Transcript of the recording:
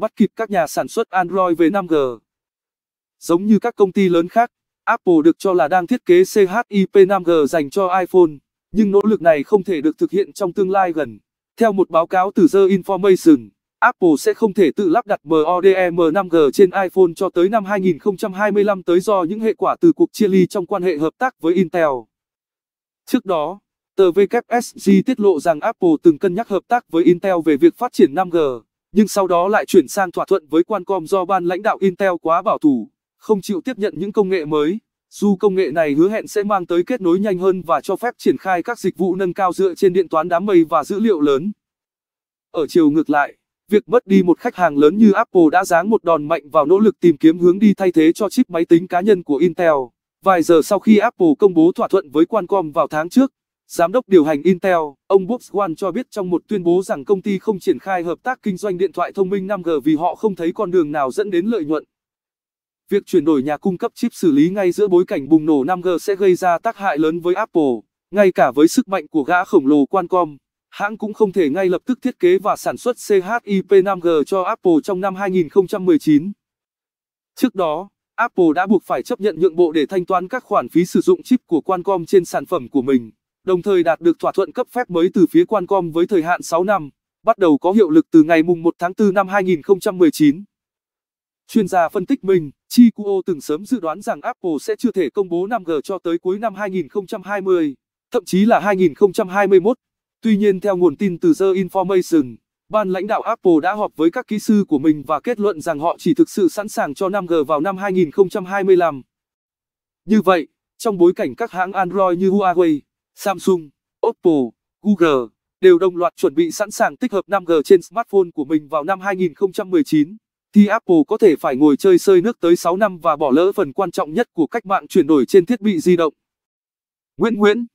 bắt kịp các nhà sản xuất Android về 5G. Giống như các công ty lớn khác, Apple được cho là đang thiết kế CHIP 5G dành cho iPhone, nhưng nỗ lực này không thể được thực hiện trong tương lai gần. Theo một báo cáo từ The Information, Apple sẽ không thể tự lắp đặt MODEM 5G trên iPhone cho tới năm 2025 tới do những hệ quả từ cuộc chia ly trong quan hệ hợp tác với Intel. Trước đó, tờ WSG tiết lộ rằng Apple từng cân nhắc hợp tác với Intel về việc phát triển 5G nhưng sau đó lại chuyển sang thỏa thuận với Qualcomm do ban lãnh đạo Intel quá bảo thủ, không chịu tiếp nhận những công nghệ mới. Dù công nghệ này hứa hẹn sẽ mang tới kết nối nhanh hơn và cho phép triển khai các dịch vụ nâng cao dựa trên điện toán đám mây và dữ liệu lớn. Ở chiều ngược lại, việc mất đi một khách hàng lớn như Apple đã giáng một đòn mạnh vào nỗ lực tìm kiếm hướng đi thay thế cho chip máy tính cá nhân của Intel. Vài giờ sau khi Apple công bố thỏa thuận với Qualcomm vào tháng trước, Giám đốc điều hành Intel, ông Bob cho biết trong một tuyên bố rằng công ty không triển khai hợp tác kinh doanh điện thoại thông minh 5G vì họ không thấy con đường nào dẫn đến lợi nhuận. Việc chuyển đổi nhà cung cấp chip xử lý ngay giữa bối cảnh bùng nổ 5G sẽ gây ra tác hại lớn với Apple, ngay cả với sức mạnh của gã khổng lồ Qualcomm. Hãng cũng không thể ngay lập tức thiết kế và sản xuất CHIP 5G cho Apple trong năm 2019. Trước đó, Apple đã buộc phải chấp nhận nhượng bộ để thanh toán các khoản phí sử dụng chip của Qualcomm trên sản phẩm của mình đồng thời đạt được thỏa thuận cấp phép mới từ phía Qualcomm với thời hạn 6 năm, bắt đầu có hiệu lực từ ngày mùng 1 tháng 4 năm 2019. Chuyên gia phân tích mình, Chi Kuo từng sớm dự đoán rằng Apple sẽ chưa thể công bố 5G cho tới cuối năm 2020, thậm chí là 2021. Tuy nhiên theo nguồn tin từ The Information, ban lãnh đạo Apple đã họp với các kỹ sư của mình và kết luận rằng họ chỉ thực sự sẵn sàng cho 5G vào năm 2025. Như vậy, trong bối cảnh các hãng Android như Huawei, Samsung, Oppo, Google đều đồng loạt chuẩn bị sẵn sàng tích hợp 5G trên smartphone của mình vào năm 2019, thì Apple có thể phải ngồi chơi sơi nước tới 6 năm và bỏ lỡ phần quan trọng nhất của cách mạng chuyển đổi trên thiết bị di động. Nguyễn Nguyễn